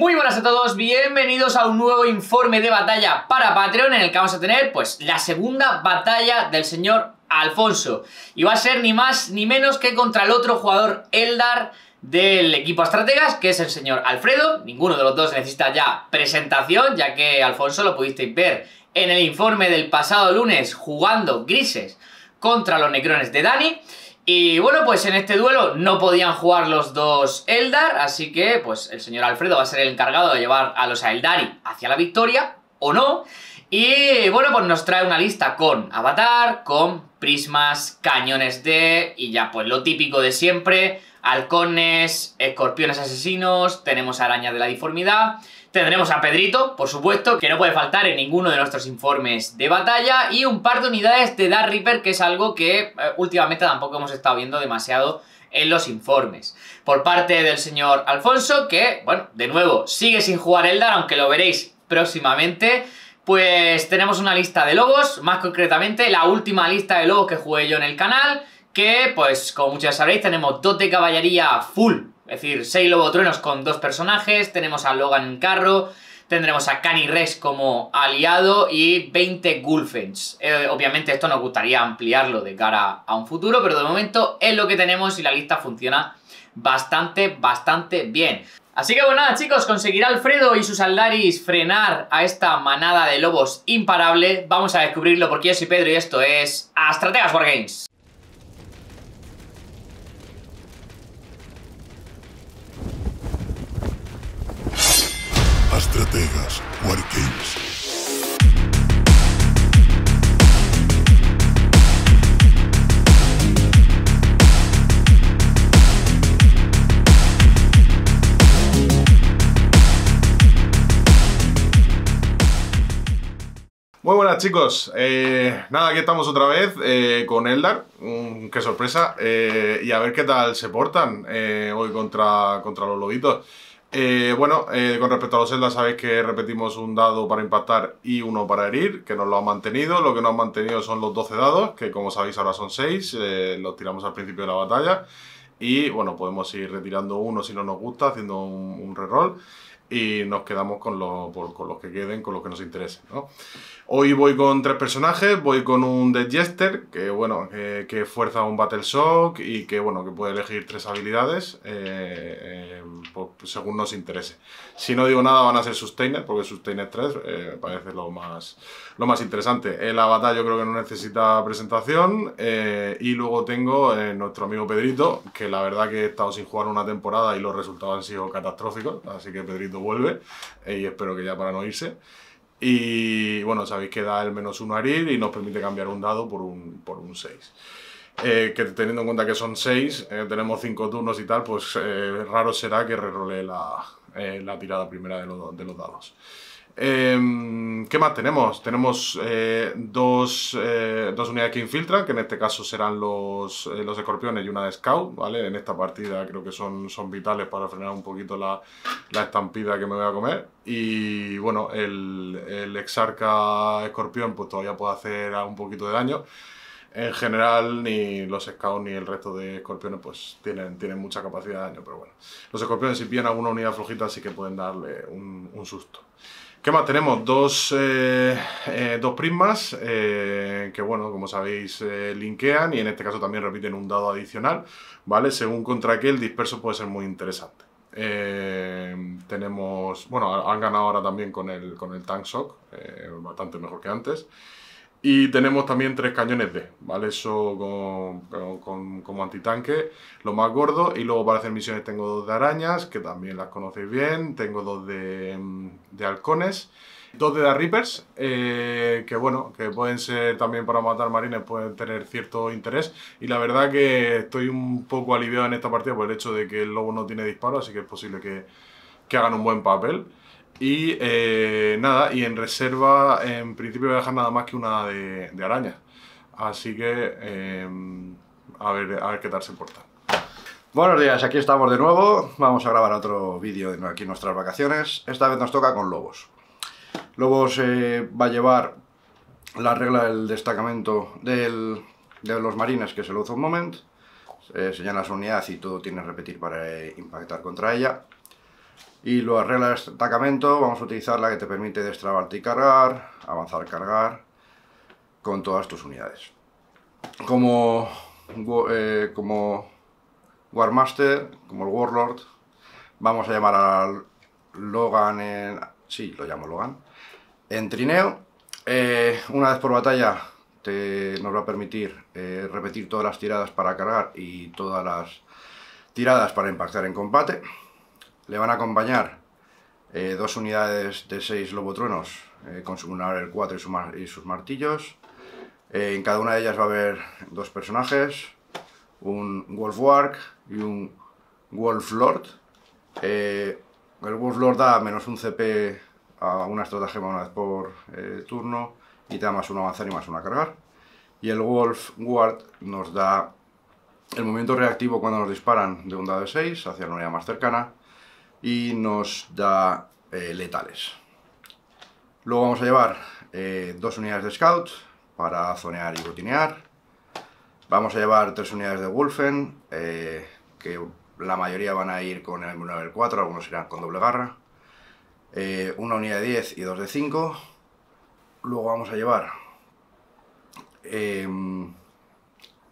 Muy buenas a todos, bienvenidos a un nuevo informe de batalla para Patreon en el que vamos a tener pues la segunda batalla del señor Alfonso y va a ser ni más ni menos que contra el otro jugador Eldar del equipo Estrategas, que es el señor Alfredo. Ninguno de los dos necesita ya presentación, ya que Alfonso lo pudisteis ver en el informe del pasado lunes jugando grises contra los necrones de Dani. Y bueno, pues en este duelo no podían jugar los dos Eldar, así que pues el señor Alfredo va a ser el encargado de llevar a los Eldari hacia la victoria, o no. Y bueno, pues nos trae una lista con Avatar, con prismas, cañones de... y ya pues lo típico de siempre, halcones, escorpiones asesinos, tenemos araña de la diformidad, tendremos a Pedrito, por supuesto, que no puede faltar en ninguno de nuestros informes de batalla, y un par de unidades de Dark Reaper, que es algo que eh, últimamente tampoco hemos estado viendo demasiado en los informes. Por parte del señor Alfonso, que, bueno, de nuevo, sigue sin jugar Eldar, aunque lo veréis próximamente, pues tenemos una lista de lobos, más concretamente la última lista de lobos que jugué yo en el canal, que pues como muchos sabéis tenemos dos de caballería full, es decir, seis lobotruenos con dos personajes, tenemos a Logan en carro, Tendremos a Cani Res como aliado y 20 Gulfens. Eh, obviamente esto nos gustaría ampliarlo de cara a un futuro, pero de momento es lo que tenemos y la lista funciona bastante, bastante bien. Así que bueno pues nada chicos, conseguirá Alfredo y sus Aldaris frenar a esta manada de lobos imparable. Vamos a descubrirlo porque yo soy Pedro y esto es Astrategas Games. estrategas, Wargames. Muy buenas chicos, eh, nada, aquí estamos otra vez eh, con Eldar, mm, qué sorpresa, eh, y a ver qué tal se portan hoy contra, contra los lobitos. Eh, bueno, eh, con respecto a los Zelda, sabéis que repetimos un dado para impactar y uno para herir, que nos lo ha mantenido. Lo que nos ha mantenido son los 12 dados, que como sabéis ahora son 6, eh, los tiramos al principio de la batalla. Y bueno, podemos ir retirando uno si no nos gusta, haciendo un, un reroll y nos quedamos con los, que queden, con los que nos interesen. ¿no? Hoy voy con tres personajes, voy con un Dead Jester, que bueno, eh, que fuerza un Battle Shock y que bueno, que puede elegir tres habilidades eh, eh, según nos interese. Si no digo nada van a ser Sustainer, porque Sustainer 3 parece lo más, lo más interesante. El avatar yo creo que no necesita presentación y luego tengo nuestro amigo Pedrito, que la verdad que he estado sin jugar una temporada y los resultados han sido catastróficos, así que Pedrito vuelve, eh, y espero que ya para no irse. Y bueno, sabéis que da el menos 1 herir y nos permite cambiar un dado por un, por un 6. Eh, que teniendo en cuenta que son 6, eh, tenemos 5 turnos y tal, pues raro será que rerole la, la tirada primera de, de los dados. Em, ¿Qué más tenemos? Tenemos eh, eh, dos, unidades que infiltran, que en este caso serán los, eh, los escorpiones y una de scout, ¿vale? En esta partida creo que son, son vitales para frenar un poquito la, estampida que me voy a comer. Y bueno, el, el exarca escorpión pues todavía puede hacer un poquito de daño en general ni los scouts ni el resto de escorpiones pues tienen, tienen mucha capacidad de daño, pero bueno. Los escorpiones si pillan alguna unidad flojita sí que pueden darle un, un susto. ¿Qué más tenemos? Dos, eh, eh, prismas eh, que, bueno, como sabéis, linkean y en este caso también repiten un dado adicional, ¿vale? Según contra qué el disperso puede ser muy interesante. tenemos, bueno, han ganado ahora también con el, con el Tank Shock, bastante mejor que antes. Y tenemos también tres cañones D, ¿vale? Eso con, con, como antitanque, lo más gordo. Y luego para hacer misiones tengo dos de arañas, que también las conocéis bien. Tengo dos de, mm, de halcones. Dos de The Reapers, eh, que bueno, que pueden ser también para matar marines, pueden tener cierto interés. Y la verdad que estoy un poco aliviado en esta partida por el hecho de que el lobo no tiene disparo, así que es posible que, que hagan un buen papel. Y eh, nada, y en reserva en principio voy a dejar nada más que una de, araña. Así que em, a, ver, qué tal se porta. Buenos días, aquí estamos de nuevo. Vamos a grabar otro vídeo aquí nuestras vacaciones. Esta vez nos toca con Lobos. Lobos eh, va a llevar la regla del destacamento de los marines, que es el Oath un Moment. Eh, su unidad y todo tiene que repetir para eh, impactar contra ella y lo reglas de destacamento, vamos a utilizar la que te permite destrabarte y cargar, avanzar, cargar, con todas tus unidades. Como, eh, como Warmaster, como el Warlord, vamos a llamar a Logan en... Sí, lo llamo Logan. En trineo, eh, una vez por batalla nos va a permitir eh, repetir todas las tiradas para cargar y todas las tiradas para impactar en combate. Le van a acompañar eh, dos unidades de seis lobotruenos eh, con su el 4 y, sus martillos. Eh, en cada una de ellas va a haber dos personajes, un Wolf-Wark y un Wolf-Lord el Wolf-Lord da menos un CP a una estrategia por turno y te da más uno avanzar y más una cargar. Y el Wolf Ward nos da el movimiento reactivo cuando nos disparan de un dado de 6 hacia la unidad más cercana y nos da eh, letales. Luego vamos a llevar eh, dos unidades de Scout para zonear y rutinear. Vamos a llevar tres unidades de Wolfen, eh, que la mayoría van a ir con el nivel 4, algunos irán con doble garra. una unidad de 10 y dos de 5. Luego vamos a llevar em,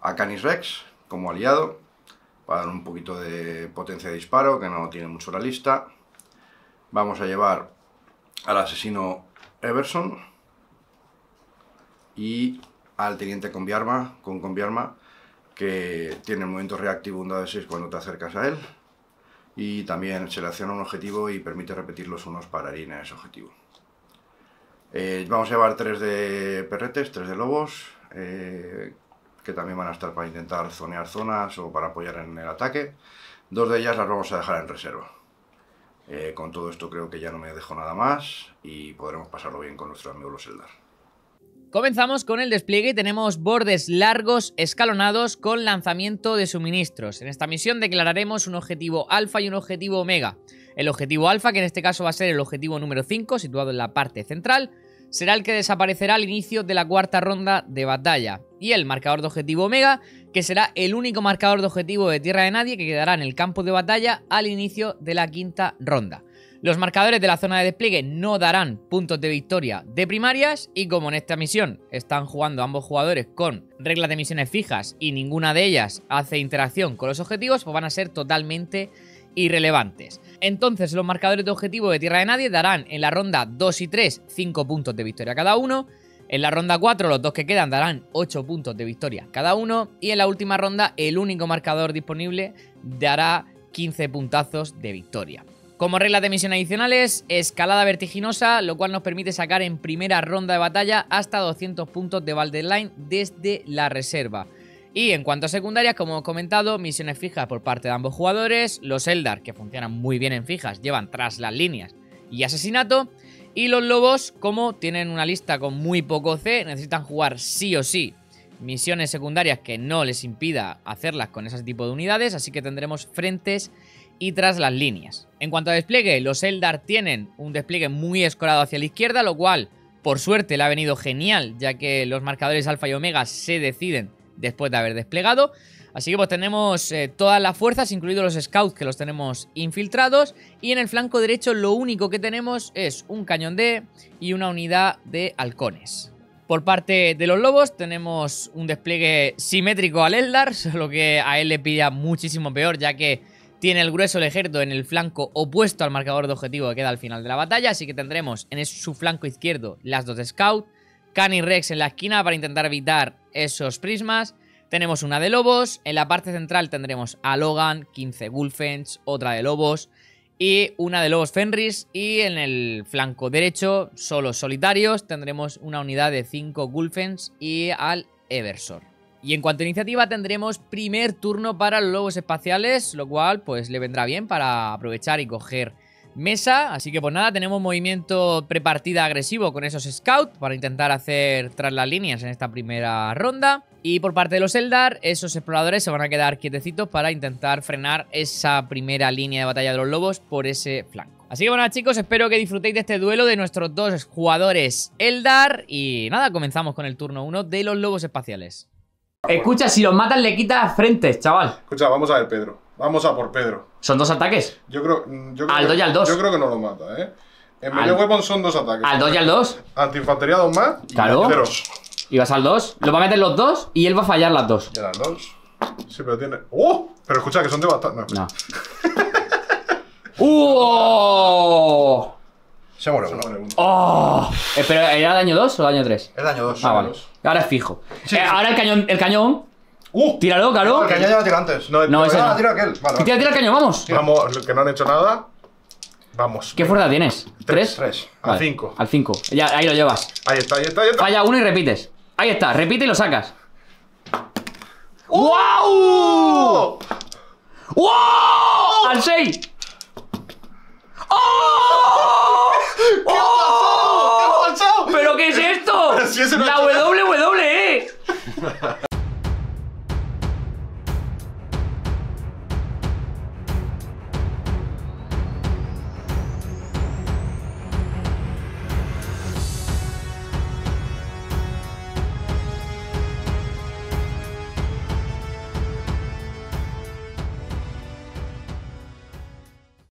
a Canis Rex como aliado para dar un poquito de potencia de disparo, que no tiene mucho la lista. Vamos a llevar al asesino Everson y al teniente con combiarma, que tiene el movimiento reactivo un dado de 6 cuando te acercas a él. Y también se selecciona un objetivo y permite repetir los unos para ir en ese objetivo. Eh, vamos a llevar 3 de perretes, tres de lobos, eh, que también van a estar para intentar zonear zonas o para apoyar en el ataque. Dos de ellas las vamos a dejar en reserva. Eh, con todo esto creo que ya no me dejo nada más y podremos pasarlo bien con nuestros amigo los Eldar. Comenzamos con el despliegue y tenemos bordes largos escalonados con lanzamiento de suministros. En esta misión declararemos un objetivo alfa y un objetivo omega. El objetivo alfa, que en este caso va a ser el objetivo número 5, situado en la parte central, será el que desaparecerá al inicio de la cuarta ronda de batalla y el marcador de objetivo Omega, que será el único marcador de objetivo de Tierra de Nadie que quedará en el campo de batalla al inicio de la quinta ronda. Los marcadores de la zona de despliegue no darán puntos de victoria de primarias y como en esta misión están jugando ambos jugadores con reglas de misiones fijas y ninguna de ellas hace interacción con los objetivos, pues van a ser totalmente irrelevantes. Entonces los marcadores de objetivo de Tierra de Nadie darán en la ronda 2 y 3 5 puntos de victoria cada uno en la ronda 4 los dos que quedan darán 8 puntos de victoria cada uno y en la última ronda el único marcador disponible dará 15 puntazos de victoria. Como reglas de misión adicionales, escalada vertiginosa, lo cual nos permite sacar en primera ronda de batalla hasta 200 puntos de Valdeline desde la reserva. Y en cuanto a secundarias, como he comentado, misiones fijas por parte de ambos jugadores, los Eldar, que funcionan muy bien en fijas, llevan tras las líneas y asesinato, y los lobos, como tienen una lista con muy poco C, necesitan jugar sí o sí misiones secundarias que no les impida hacerlas con ese tipo de unidades, así que tendremos frentes y tras las líneas. En cuanto a despliegue, los Eldar tienen un despliegue muy escorado hacia la izquierda, lo cual, por suerte, le ha venido genial, ya que los marcadores alfa y omega se deciden después de haber desplegado. Así que pues tenemos eh, todas las fuerzas, incluidos los scouts que los tenemos infiltrados. Y en el flanco derecho lo único que tenemos es un cañón D y una unidad de halcones. Por parte de los lobos tenemos un despliegue simétrico al Eldar, lo que a él le pilla muchísimo peor ya que tiene el grueso legerdo ejército en el flanco opuesto al marcador de objetivo que queda al final de la batalla, así que tendremos en su flanco izquierdo las dos scouts Can Rex en la esquina para intentar evitar esos prismas. Tenemos una de lobos, en la parte central tendremos a Logan, 15 Gulfens, otra de lobos y una de lobos Fenris. Y en el flanco derecho, solos solitarios, tendremos una unidad de 5 Gulfens y al Eversor. Y en cuanto a iniciativa tendremos primer turno para los lobos espaciales, lo cual pues le vendrá bien para aprovechar y coger mesa. Así que pues nada, tenemos movimiento prepartida agresivo con esos scouts para intentar hacer tras las líneas en esta primera ronda. Y por parte de los Eldar, esos exploradores se van a quedar quietecitos para intentar frenar esa primera línea de batalla de los lobos por ese flanco. Así que bueno chicos, espero que disfrutéis de este duelo de nuestros dos jugadores Eldar y nada, comenzamos con el turno 1 de los lobos espaciales. Escucha, si los matan le quitas frentes, chaval. Escucha, vamos a ver Pedro. Vamos a por Pedro. ¿Son dos ataques? Yo creo, yo creo al 2 y al 2. Yo creo que no lo mata, ¿eh? En melee weapon son dos ataques. ¿Al 2 y al 2? Antiinfantería 2 más. Claro. Y vas al 2. Lo va a meter los dos y él va a fallar las dos. Ya las dos. Sí, pero tiene. ¡Oh! Pero escucha, que son de bastante. No. no. ¡Uh! Se muere uno. ¡Oh! Eh, ¿Pero era daño 2 o daño 3? Es daño 2. Ah, vale. Ahora es fijo. Sí, eh, sí. Ahora el cañón, el cañón ¡Uh! Tíralo, claro. El caño ya lo antes. No, no, ese no. Tira aquel. Vale, tira, tira el caño, vamos. Vamos, que no han hecho nada. Vamos. ¿Qué fuerza tienes? ¿Tres? Tres. Al cinco. Al cinco. Ya, ahí lo llevas. Ahí está, ahí está, ahí está. Falla uno y repites. Ahí está, repite y lo sacas. ¡Wow! ¡Uh! ¡Oh! ¡Wow! ¡Al seis! ¡Oh! ¿Qué ha pasado? ¿Qué pasado? ¿Pero qué es esto? la WWE